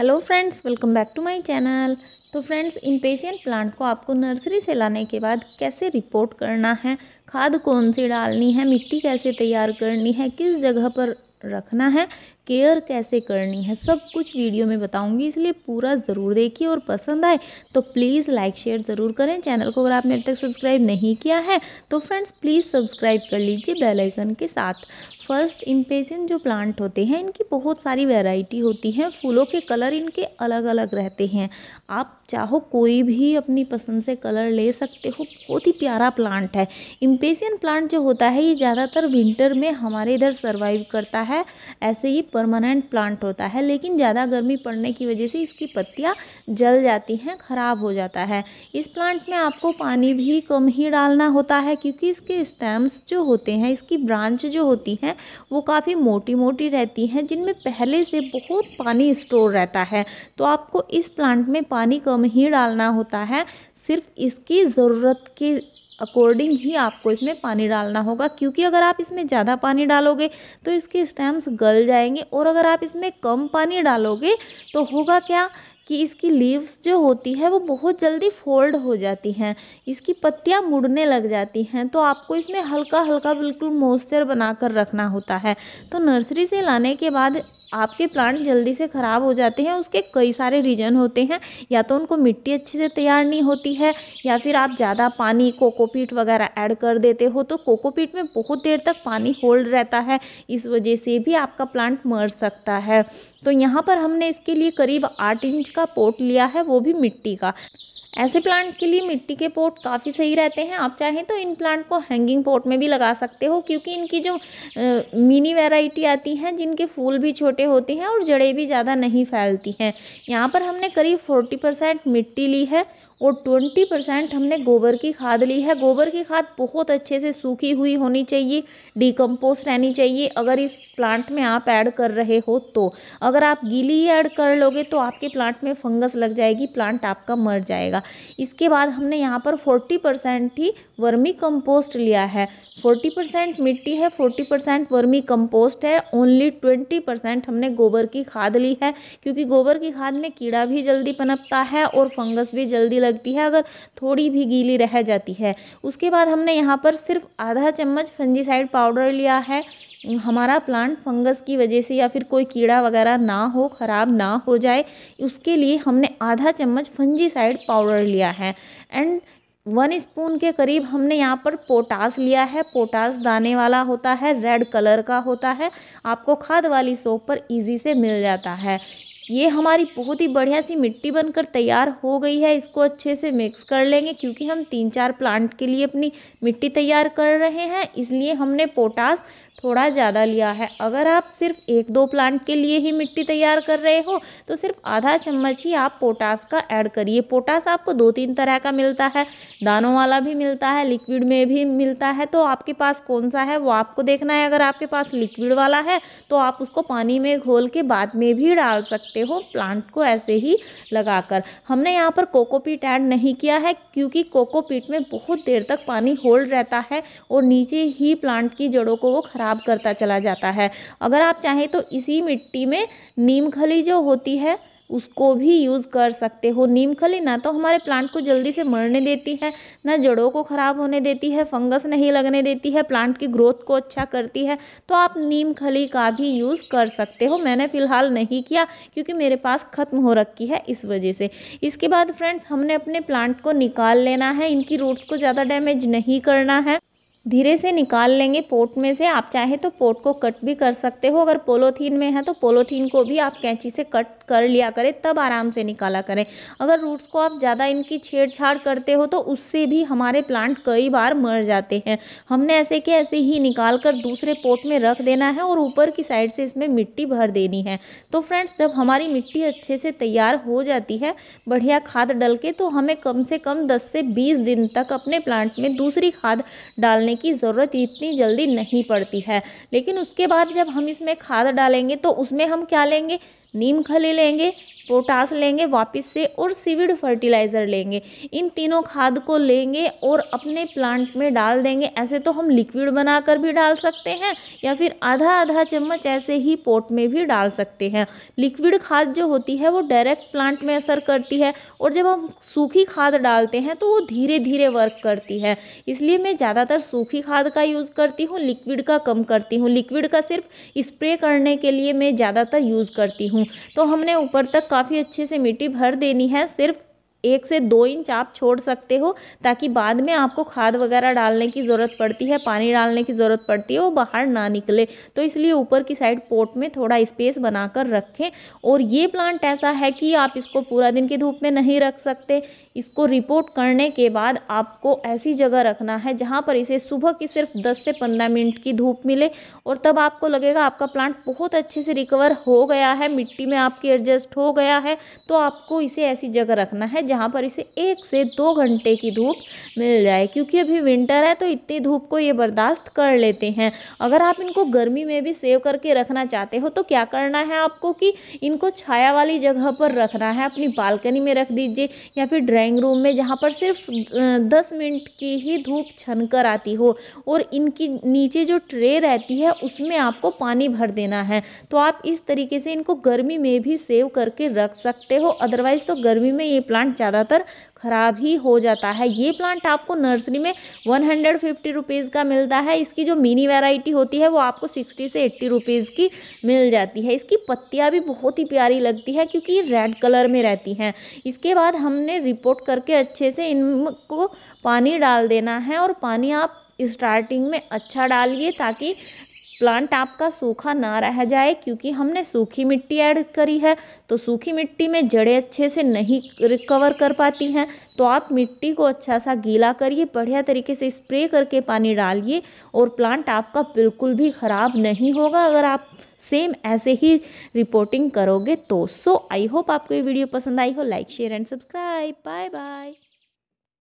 hello friends welcome back to my channel तो friends impatiens plant को आपको nursery से लाने के बाद कैसे रिपोर्ट करना है खाद कौन सी डालनी है मिट्टी कैसे तैयार करनी है किस जगह पर रखना है केयर कैसे करनी है सब कुछ वीडियो में बताऊंगी इसलिए पूरा ज़रूर देखिए और पसंद आए तो प्लीज़ लाइक शेयर ज़रूर करें चैनल को अगर आपने अब तक सब्सक्राइब नहीं किया है तो फ्रेंड्स प्लीज़ सब्सक्राइब कर लीजिए बेल आइकन के साथ फर्स्ट इम्पेशन जो प्लांट होते हैं इनकी बहुत सारी वैरायटी होती है फूलों के कलर इनके अलग अलग रहते हैं आप चाहो कोई भी अपनी पसंद से कलर ले सकते हो बहुत ही प्यारा प्लांट है इम्पेसियन प्लांट जो होता है ये ज़्यादातर विंटर में हमारे इधर सर्वाइव करता है ऐसे ही परमानेंट प्लांट होता है लेकिन ज़्यादा गर्मी पड़ने की वजह से इसकी पत्तियाँ जल जाती हैं ख़राब हो जाता है इस प्लांट में आपको पानी भी कम ही डालना होता है क्योंकि इसके स्टैम्स जो होते हैं इसकी ब्रांच जो होती हैं वो काफ़ी मोटी मोटी रहती हैं जिनमें पहले से बहुत पानी स्टोर रहता है तो आपको इस प्लांट में पानी कम कम ही डालना होता है सिर्फ इसकी ज़रूरत के अकॉर्डिंग ही आपको इसमें पानी डालना होगा क्योंकि अगर आप इसमें ज़्यादा पानी डालोगे तो इसके स्टेम्स गल जाएंगे और अगर आप इसमें कम पानी डालोगे तो होगा क्या कि इसकी लीव्स जो होती है वो बहुत जल्दी फोल्ड हो जाती हैं इसकी पत्तियाँ मुड़ने लग जाती हैं तो आपको इसमें हल्का हल्का बिल्कुल मॉइस्चर बना कर रखना होता है तो नर्सरी से लाने के बाद आपके प्लांट जल्दी से ख़राब हो जाते हैं उसके कई सारे रीजन होते हैं या तो उनको मिट्टी अच्छे से तैयार नहीं होती है या फिर आप ज़्यादा पानी कोकोपीट वगैरह ऐड कर देते हो तो कोकोपीट में बहुत देर तक पानी होल्ड रहता है इस वजह से भी आपका प्लांट मर सकता है तो यहाँ पर हमने इसके लिए करीब आठ इंच का पोट लिया है वो भी मिट्टी का ऐसे प्लांट के लिए मिट्टी के पोट काफ़ी सही रहते हैं आप चाहें तो इन प्लांट को हैंगिंग पोट में भी लगा सकते हो क्योंकि इनकी जो मिनी वैरायटी आती हैं जिनके फूल भी छोटे होते हैं और जड़ें भी ज़्यादा नहीं फैलती हैं यहाँ पर हमने करीब फोर्टी परसेंट मिट्टी ली है और 20 परसेंट हमने गोबर की खाद ली है गोबर की खाद बहुत अच्छे से सूखी हुई होनी चाहिए डिकम्पोज रहनी चाहिए अगर इस प्लांट में आप ऐड कर रहे हो तो अगर आप गीली ऐड कर लोगे तो आपके प्लांट में फंगस लग जाएगी प्लांट आपका मर जाएगा इसके बाद हमने यहाँ पर 40 परसेंट ही वर्मी कंपोस्ट लिया है 40 परसेंट मिट्टी है 40 परसेंट वर्मी कंपोस्ट है ओनली 20 परसेंट हमने गोबर की खाद ली है क्योंकि गोबर की खाद में कीड़ा भी जल्दी पनपता है और फंगस भी जल्दी लग लगती है अगर थोड़ी भी गीली रह जाती है उसके बाद हमने यहाँ पर सिर्फ आधा चम्मच फंजीसाइड पाउडर लिया है हमारा प्लांट फंगस की वजह से या फिर कोई कीड़ा वगैरह ना हो ख़राब ना हो जाए उसके लिए हमने आधा चम्मच फंजीसाइड पाउडर लिया है एंड वन स्पून के करीब हमने यहाँ पर पोटास लिया है पोटास दाने वाला होता है रेड कलर का होता है आपको खाद वाली सोप पर इजी से मिल जाता है ये हमारी बहुत ही बढ़िया सी मिट्टी बनकर तैयार हो गई है इसको अच्छे से मिक्स कर लेंगे क्योंकि हम तीन चार प्लांट के लिए अपनी मिट्टी तैयार कर रहे हैं इसलिए हमने पोटास थोड़ा ज़्यादा लिया है अगर आप सिर्फ एक दो प्लांट के लिए ही मिट्टी तैयार कर रहे हो तो सिर्फ आधा चम्मच ही आप पोटास का ऐड करिए पोटास आपको दो तीन तरह का मिलता है दानों वाला भी मिलता है लिक्विड में भी मिलता है तो आपके पास कौन सा है वो आपको देखना है अगर आपके पास लिक्विड वाला है तो आप उसको पानी में घोल के बाद में भी डाल सकते हो प्लांट को ऐसे ही लगा हमने यहाँ पर कोकोपीट ऐड नहीं किया है क्योंकि कोकोपीट में बहुत देर तक पानी होल्ड रहता है और नीचे ही प्लांट की जड़ों को वो खराब ख़राब करता चला जाता है अगर आप चाहें तो इसी मिट्टी में नीम खली जो होती है उसको भी यूज़ कर सकते हो नीम खली ना तो हमारे प्लांट को जल्दी से मरने देती है ना जड़ों को ख़राब होने देती है फंगस नहीं लगने देती है प्लांट की ग्रोथ को अच्छा करती है तो आप नीम खली का भी यूज़ कर सकते हो मैंने फ़िलहाल नहीं किया क्योंकि मेरे पास ख़त्म हो रखी है इस वजह से इसके बाद फ्रेंड्स हमने अपने प्लांट को निकाल लेना है इनकी रूट्स को ज़्यादा डैमेज नहीं करना है धीरे से निकाल लेंगे पोट में से आप चाहे तो पोट को कट भी कर सकते हो अगर पोलोथीन में है तो पोलोथीन को भी आप कैंची से कट कर लिया करें तब आराम से निकाला करें अगर रूट्स को आप ज़्यादा इनकी छेड़छाड़ करते हो तो उससे भी हमारे प्लांट कई बार मर जाते हैं हमने ऐसे के ऐसे ही निकाल कर दूसरे पोट में रख देना है और ऊपर की साइड से इसमें मिट्टी भर देनी है तो फ्रेंड्स जब हमारी मिट्टी अच्छे से तैयार हो जाती है बढ़िया खाद डल के तो हमें कम से कम दस से बीस दिन तक अपने प्लांट में दूसरी खाद डालने डालने की ज़रूरत इतनी जल्दी नहीं पड़ती है लेकिन उसके बाद जब हम इसमें खाद डालेंगे तो उसमें हम क्या लेंगे नीम खली लेंगे पोटास लेंगे वापस से और सीविड फर्टिलाइज़र लेंगे इन तीनों खाद को लेंगे और अपने प्लांट में डाल देंगे ऐसे तो हम लिक्विड बनाकर भी डाल सकते हैं या फिर आधा आधा चम्मच ऐसे ही पोट में भी डाल सकते हैं लिक्विड खाद जो होती है वो डायरेक्ट प्लांट में असर करती है और जब हम सूखी खाद डालते हैं तो वो धीरे धीरे वर्क करती है इसलिए मैं ज़्यादातर सूखी खाद का यूज़ करती हूँ लिक्विड का कम करती हूँ लिक्विड का सिर्फ स्प्रे करने के लिए मैं ज़्यादातर यूज़ करती हूँ हूँ तो हमने ऊपर तक काफ़ी अच्छे से मिट्टी भर देनी है सिर्फ एक से दो इंच आप छोड़ सकते हो ताकि बाद में आपको खाद वगैरह डालने की ज़रूरत पड़ती है पानी डालने की ज़रूरत पड़ती है वो बाहर ना निकले तो इसलिए ऊपर की साइड पोट में थोड़ा स्पेस बनाकर रखें और ये प्लांट ऐसा है कि आप इसको पूरा दिन की धूप में नहीं रख सकते इसको रिपोर्ट करने के बाद आपको ऐसी जगह रखना है जहाँ पर इसे सुबह की सिर्फ दस से पंद्रह मिनट की धूप मिले और तब आपको लगेगा आपका प्लांट बहुत अच्छे से रिकवर हो गया है मिट्टी में आपकी एडजस्ट हो गया है तो आपको इसे ऐसी जगह रखना है जहाँ पर इसे एक से दो घंटे की धूप मिल जाए क्योंकि अभी विंटर है तो इतनी धूप को ये बर्दाश्त कर लेते हैं अगर आप इनको गर्मी में भी सेव करके रखना चाहते हो तो क्या करना है आपको कि इनको छाया वाली जगह पर रखना है अपनी बालकनी में रख दीजिए या फिर ड्राइंग रूम में जहाँ पर सिर्फ दस मिनट की ही धूप छन कर आती हो और इनकी नीचे जो ट्रे रहती है उसमें आपको पानी भर देना है तो आप इस तरीके से इनको गर्मी में भी सेव करके रख सकते हो अदरवाइज़ तो गर्मी में ये प्लांट ज़्यादातर ख़राब ही हो जाता है ये प्लांट आपको नर्सरी में वन हंड्रेड फिफ्टी रुपीज़ का मिलता है इसकी जो मिनी वेराइटी होती है वो आपको सिक्सटी से एट्टी रुपीज़ की मिल जाती है इसकी पत्तियाँ भी बहुत ही प्यारी लगती है क्योंकि ये रेड कलर में रहती हैं इसके बाद हमने रिपोर्ट करके अच्छे से इनको पानी डाल देना है और पानी आप स्टार्टिंग में अच्छा डालिए ताकि प्लांट आपका सूखा ना रह जाए क्योंकि हमने सूखी मिट्टी ऐड करी है तो सूखी मिट्टी में जड़ें अच्छे से नहीं रिकवर कर पाती हैं तो आप मिट्टी को अच्छा सा गीला करिए बढ़िया तरीके से स्प्रे करके पानी डालिए और प्लांट आपका बिल्कुल भी ख़राब नहीं होगा अगर आप सेम ऐसे ही रिपोर्टिंग करोगे तो सो आई होप आपको ये वीडियो पसंद आई हो like share and subscribe bye bye